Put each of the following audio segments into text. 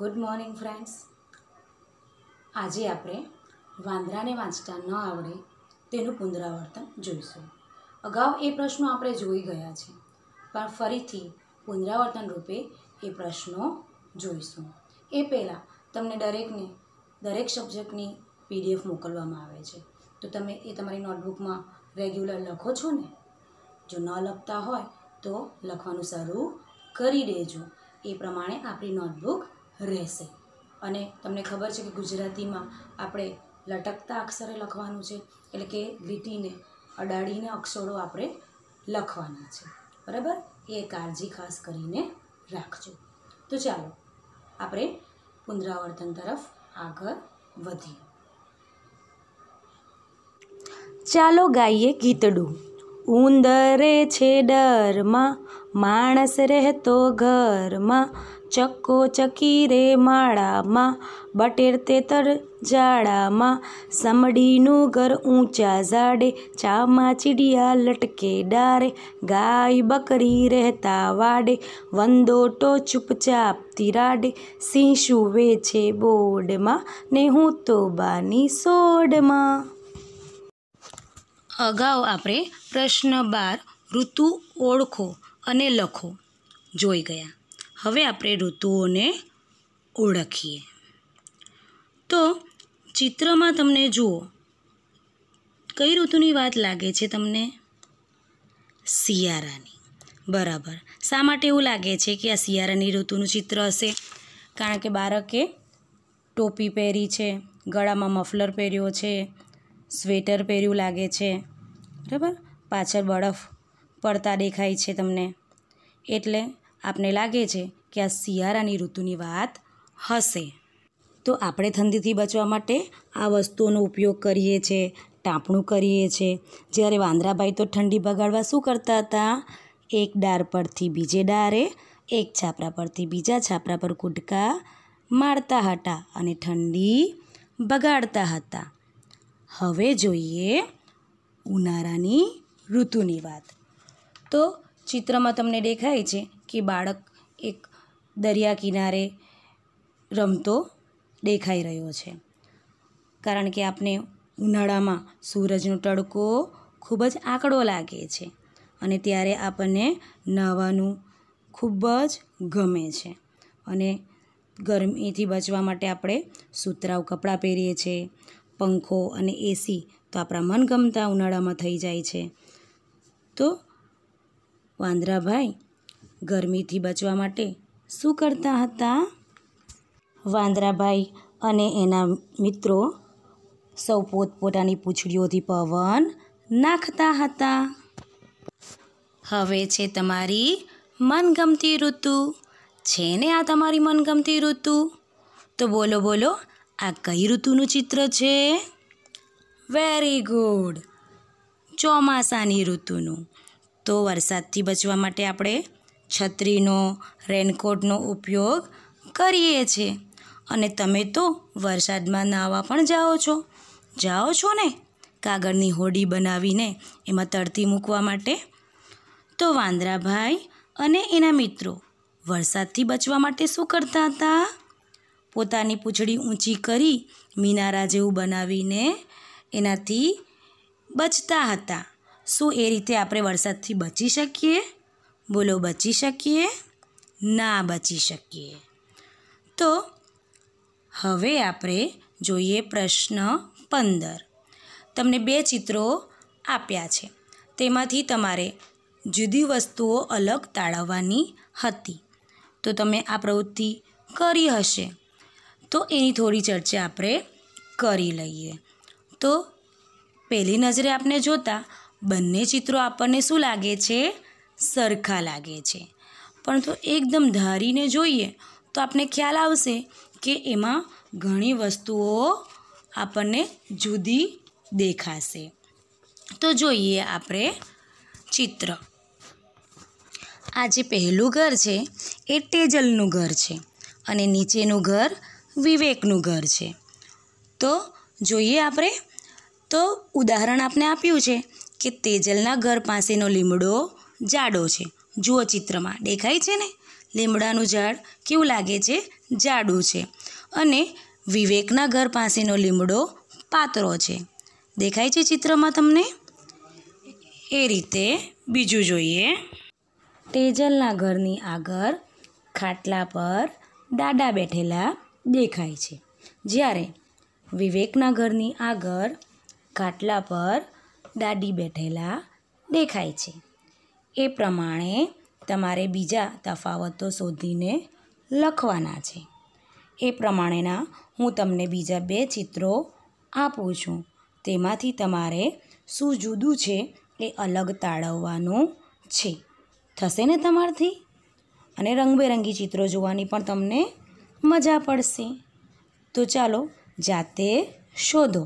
good morning friends આજે આપણે વાંદરાને વાંચતા ન આવડે તેનું પુનરાવર્તન જોઈશું અગાઉ એ પ્રશ્નો આપણે જોઈ ગયા છે પણ ફરીથી પુનરાવર્તન રૂપે એ પ્રશ્નો જોઈશું એ પહેલાં તમને દરેકને દરેક સબ્જેક્ટની પીડીએફ મોકલવામાં આવે છે તો તમે એ તમારી નોટબુકમાં રેગ્યુલર લખો છો ને જો ન લખતા હોય તો લખવાનું શરૂ કરી દેજો એ પ્રમાણે આપણી નોટબુક રહેશે અને તમને ખબર છે કે ગુજરાતીમાં આપણે લટકતા અક્ષરે લખવાનું છે એટલે કે લીટીને અડાડીને અક્ષરો આપણે લખવાના છે બરાબર એ કાળજી ખાસ કરીને રાખજો તો ચાલો આપણે પુનરાવર્તન તરફ આગળ વધીએ ચાલો ગાઈએ ગીતડું ઉંદરે છે ડરમાં માણસ રહેતો ઘરમાં ચક્કો ચકી રે માળામાં બટેર તેતર ઝાડામાં સમડીનું ઘર ઊંચા ઝાડે ચામાં ચીડિયા લટકે ડારે ગાય બકરી રહેતા વાડે વંદોટો ચૂપચાપ રાડે સિંહ શુવે છે બોર્ડમાં ને હું તો બાની સોડમાં અગાઉ આપણે પ્રશ્ન બાર ઋતુ ઓળખો અને લખો જોઈ ગયા હવે આપણે ઋતુઓને ઓળખીએ તો ચિત્રમાં તમને જુઓ કઈ ઋતુની વાત લાગે છે તમને શિયાળાની બરાબર શા માટે એવું લાગે છે કે આ શિયાળાની ઋતુનું ચિત્ર હશે કારણ કે બાળકે ટોપી પહેરી છે ગળામાં મફલર પહેર્યો છે સ્વેટર પહેર્યું લાગે છે બરાબર પાછળ બરફ પડતા દેખાય છે તમને એટલે આપને લાગે છે કે આ શિયાળાની ઋતુની વાત હશે તો આપણે ઠંડીથી બચવા માટે આ વસ્તુઓનો ઉપયોગ કરીએ છીએ ટાંપણું કરીએ છીએ જ્યારે વાંદરાભાઈ તો ઠંડી બગાડવા શું કરતા હતા એક ડાર પરથી બીજે ડારે એક છાપરા પરથી બીજા છાપરા પર કૂદકા મારતા હતા અને ઠંડી બગાડતા હતા હવે જોઈએ ઉનાળાની ઋતુની વાત તો ચિત્રમાં તમને દેખાય છે કે બાળક એક દરિયા કિનારે રમતો દેખાઈ રહ્યો છે કારણ કે આપણે ઉનાળામાં સૂરજનો તડકો ખૂબ જ આંકડો લાગે છે અને ત્યારે આપણને નાહવાનું ખૂબ જ ગમે છે અને ગરમીથી બચવા માટે આપણે સુતરાઉ કપડાં પહેરીએ છીએ પંખો અને એસી તો આપણા મનગમતા ઉનાળામાં થઈ જાય છે તો વાંદરાભાઈ ગરમીથી બચવા માટે શું કરતા હતા વાંદરાભાઈ અને એના મિત્રો સૌ પોતપોતાની પૂંછડીઓથી પવન નાખતા હતા હવે છે તમારી મનગમતી ઋતુ છે ને આ તમારી મનગમતી ઋતુ તો બોલો બોલો આ કઈ ઋતુનું ચિત્ર છે વેરી ગુડ ચોમાસાની ઋતુનું તો વરસાદથી બચવા માટે આપણે છત્રીનો રેનકોટનો ઉપયોગ કરીએ છીએ અને તમે તો વરસાદમાં નાહવા પણ જાઓ છો જાઓ છો ને કાગળની હોડી બનાવીને એમાં તરતી મૂકવા માટે તો વાંદરાભાઈ અને એના મિત્રો વરસાદથી બચવા માટે શું કરતા હતા પોતાની પૂંછડી ઊંચી કરી મિનારા જેવું બનાવીને એનાથી બચતા હતા શું એ રીતે આપણે વરસાદથી બચી શકીએ બોલો બચી શકીએ ના બચી શકીએ તો હવે આપણે જોઈએ પ્રશ્ન પંદર તમને બે ચિત્રો આપ્યા છે તેમાંથી તમારે જુદી વસ્તુઓ અલગ તાળવવાની હતી તો તમે આ પ્રવૃત્તિ કરી હશે તો એની થોડી ચર્ચા આપણે કરી લઈએ તો પહેલી નજરે આપણે જોતાં બંને ચિત્રો આપણને શું લાગે છે સરખા લાગે છે પરંતુ એકદમ ધારીને જોઈએ તો આપણે ખ્યાલ આવશે કે એમાં ઘણી વસ્તુઓ આપણને જુદી દેખાશે તો જોઈએ આપણે ચિત્ર આ જે પહેલું ઘર છે એ ટેજલનું ઘર છે અને નીચેનું ઘર વિવેકનું ઘર છે તો જોઈએ આપણે તો ઉદાહરણ આપને આપ્યું છે કે તેજલના ઘર પાસેનો લીમડો જાડો છે જુઓ ચિત્રમાં દેખાય છે ને લીમડાનું ઝાડ કેવું લાગે છે જાડું છે અને વિવેકના ઘર પાસેનો લીમડો પાતળો છે દેખાય છે ચિત્રમાં તમને એ રીતે બીજું જોઈએ તેજલના ઘરની આગળ ખાટલા પર દાદા બેઠેલા દેખાય છે જ્યારે વિવેકના ઘરની આગળ ખાટલા પર દાદી બેઠેલા દેખાય છે એ પ્રમાણે તમારે બીજા તફાવતો શોધીને લખવાના છે એ પ્રમાણેના હું તમને બીજા બે ચિત્રો આપું છું તેમાંથી તમારે શું જુદું છે એ અલગ તાળવવાનું છે થશે ને તમારથી અને રંગબેરંગી ચિત્રો જોવાની પણ તમને મજા પડશે તો ચાલો જાતે શોધો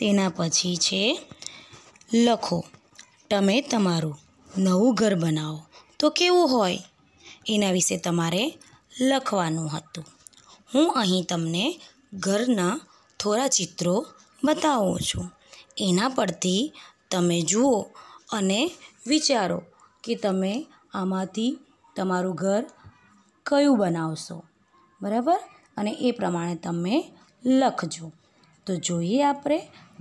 તેના પછી છે લખો તમે તમારું નવું ઘર બનાવો તો કેવું હોય એના વિશે તમારે લખવાનું હતું હું અહીં તમને ઘરના થોડા ચિત્રો બતાવું છું એના પરથી તમે જુઓ અને વિચારો કે તમે આમાંથી તમારું ઘર કયું બનાવશો બરાબર અને એ પ્રમાણે તમે લખજો તો જોઈએ આપણે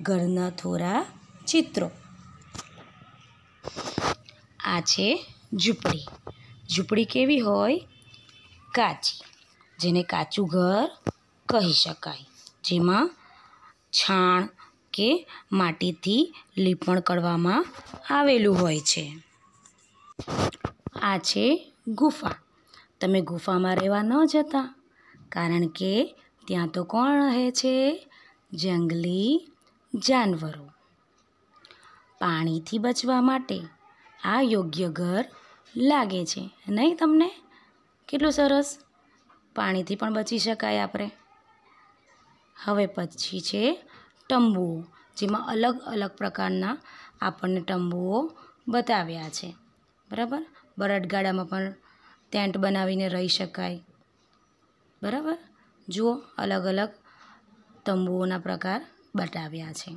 ઘરના થોરા ચિત્રો આ છે ઝૂંપડી ઝૂંપડી કેવી હોય કાચી જેને કાચું ઘર કહી શકાય જેમાં છાણ કે માટીથી લીપણ કરવામાં આવેલું હોય છે આ છે ગુફા તમે ગુફામાં રહેવા ન જતા કારણ કે ત્યાં તો કોણ રહે છે જંગલી જાનવરો પાણીથી બચવા માટે આ યોગ્ય ઘર લાગે છે નહીં તમને કેટલું સરસ પાણીથી પણ બચી શકાય આપણે હવે પછી છે તંબુઓ જેમાં અલગ અલગ પ્રકારના આપણને તંબુઓ બતાવ્યા છે બરાબર બરડગાડામાં પણ ટેન્ટ બનાવીને રહી શકાય બરાબર જુઓ અલગ અલગ તંબુઓના પ્રકાર બતાવ્યા છે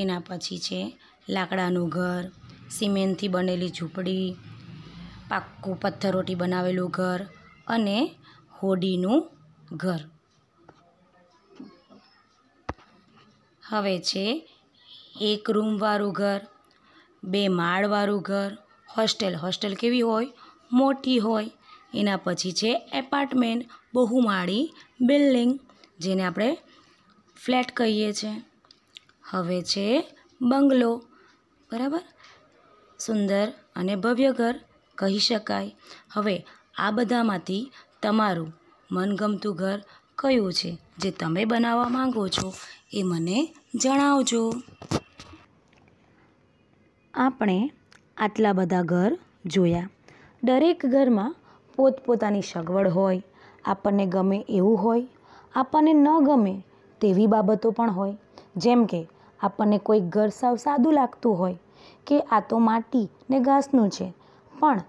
એના પછી છે લાકડાનું ઘર સિમેન્ટથી બનેલી ઝૂંપડી પાક્કું પથ્થરોથી બનાવેલું ઘર અને હોડીનું ઘર હવે છે એક રૂમવાળું ઘર બે માળવાળું ઘર હોસ્ટેલ હોસ્ટેલ કેવી હોય મોટી હોય એના પછી છે એપાર્ટમેન્ટ બહુમાળી બિલ્ડિંગ જેને આપણે ફ્લેટ કહીએ છીએ હવે છે બંગલો બરાબર સુંદર અને ભવ્ય ઘર કહી શકાય હવે આ બધામાંથી તમારું મનગમતું ઘર કયું છે જે તમે બનાવવા માંગો છો એ મને જણાવજો આપણે આટલા બધા ઘર જોયા દરેક ઘરમાં પોતપોતાની સગવડ હોય આપણને ગમે એવું હોય આપણને ન ગમે તેવી બાબતો પણ હોય જેમ કે આપણને કોઈ ઘર સાવ સાદું લાગતું હોય કે આ તો માટી ને ઘાસનું છે પણ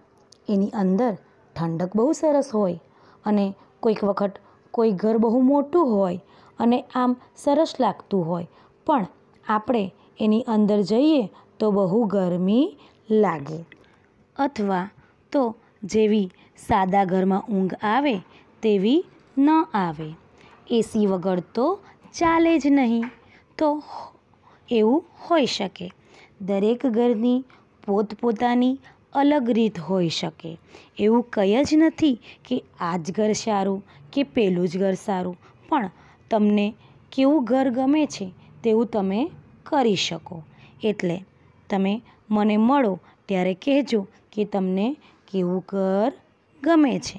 એની અંદર ઠંડક બહુ સરસ હોય અને કોઈક વખત કોઈ ઘર બહુ મોટું હોય અને આમ સરસ લાગતું હોય પણ આપણે એની અંદર જઈએ તો બહુ ગરમી લાગે અથવા તો જેવી સાદા ઘરમાં ઊંઘ આવે તેવી ન આવે એસી વગર તો ચાલે જ નહીં તો એવું હોઈ શકે દરેક ઘરની પોતપોતાની અલગ રીત હોઈ શકે એવું કંઈ જ નથી કે આ જ ઘર સારું કે પેલું જ ઘર સારું પણ તમને કેવું ઘર ગમે છે તેવું તમે કરી શકો એટલે તમે મને મળો ત્યારે કહેજો કે તમને કેવું ઘર ગમે છે